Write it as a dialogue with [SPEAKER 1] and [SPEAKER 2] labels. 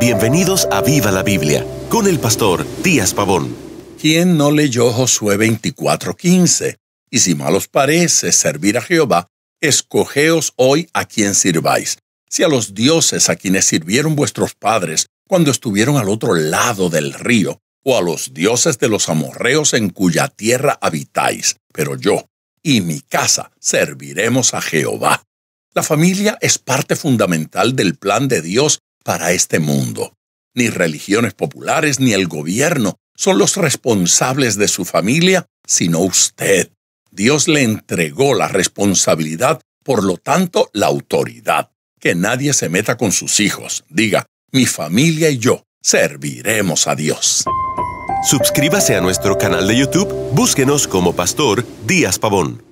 [SPEAKER 1] Bienvenidos a Viva la Biblia con el pastor Díaz Pavón. ¿Quién no leyó Josué 24:15? Y si mal os parece servir a Jehová, escogeos hoy a quien sirváis. Si a los dioses a quienes sirvieron vuestros padres cuando estuvieron al otro lado del río, o a los dioses de los amorreos en cuya tierra habitáis, pero yo y mi casa serviremos a Jehová. La familia es parte fundamental del plan de Dios para este mundo. Ni religiones populares ni el gobierno son los responsables de su familia, sino usted. Dios le entregó la responsabilidad, por lo tanto, la autoridad. Que nadie se meta con sus hijos. Diga, mi familia y yo serviremos a Dios. Suscríbase a nuestro canal de YouTube, búsquenos como Pastor Díaz Pavón.